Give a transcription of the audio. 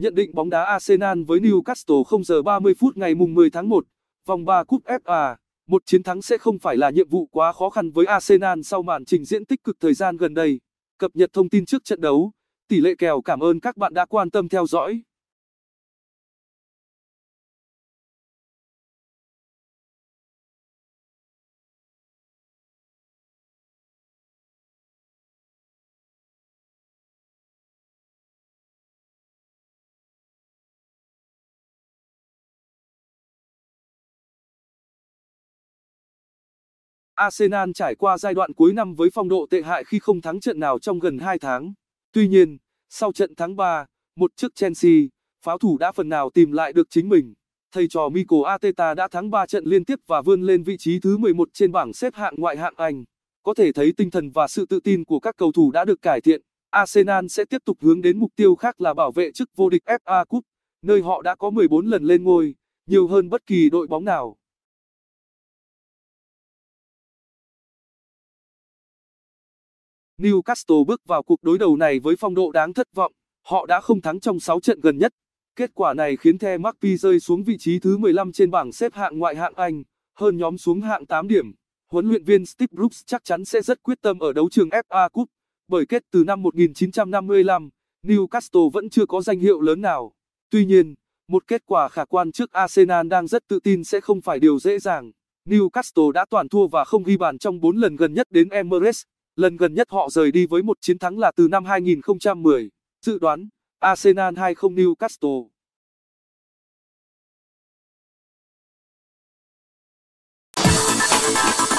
Nhận định bóng đá Arsenal với Newcastle 0 giờ 30 phút ngày mùng 10 tháng 1, vòng 3 cúp FA, một chiến thắng sẽ không phải là nhiệm vụ quá khó khăn với Arsenal sau màn trình diễn tích cực thời gian gần đây. Cập nhật thông tin trước trận đấu, tỷ lệ kèo cảm ơn các bạn đã quan tâm theo dõi. Arsenal trải qua giai đoạn cuối năm với phong độ tệ hại khi không thắng trận nào trong gần 2 tháng. Tuy nhiên, sau trận thắng 3, một trước Chelsea, pháo thủ đã phần nào tìm lại được chính mình. Thầy trò Mikel Arteta đã thắng 3 trận liên tiếp và vươn lên vị trí thứ 11 trên bảng xếp hạng ngoại hạng Anh. Có thể thấy tinh thần và sự tự tin của các cầu thủ đã được cải thiện. Arsenal sẽ tiếp tục hướng đến mục tiêu khác là bảo vệ chức vô địch FA Cup, nơi họ đã có 14 lần lên ngôi, nhiều hơn bất kỳ đội bóng nào. Newcastle bước vào cuộc đối đầu này với phong độ đáng thất vọng, họ đã không thắng trong 6 trận gần nhất. Kết quả này khiến The Magpie rơi xuống vị trí thứ 15 trên bảng xếp hạng ngoại hạng Anh, hơn nhóm xuống hạng 8 điểm. Huấn luyện viên Steve Brooks chắc chắn sẽ rất quyết tâm ở đấu trường FA Cup, bởi kết từ năm 1955, Newcastle vẫn chưa có danh hiệu lớn nào. Tuy nhiên, một kết quả khả quan trước Arsenal đang rất tự tin sẽ không phải điều dễ dàng. Newcastle đã toàn thua và không ghi bàn trong 4 lần gần nhất đến Emirates. Lần gần nhất họ rời đi với một chiến thắng là từ năm 2010. Dự đoán, Arsenal 2-0 Newcastle. We'll be right back.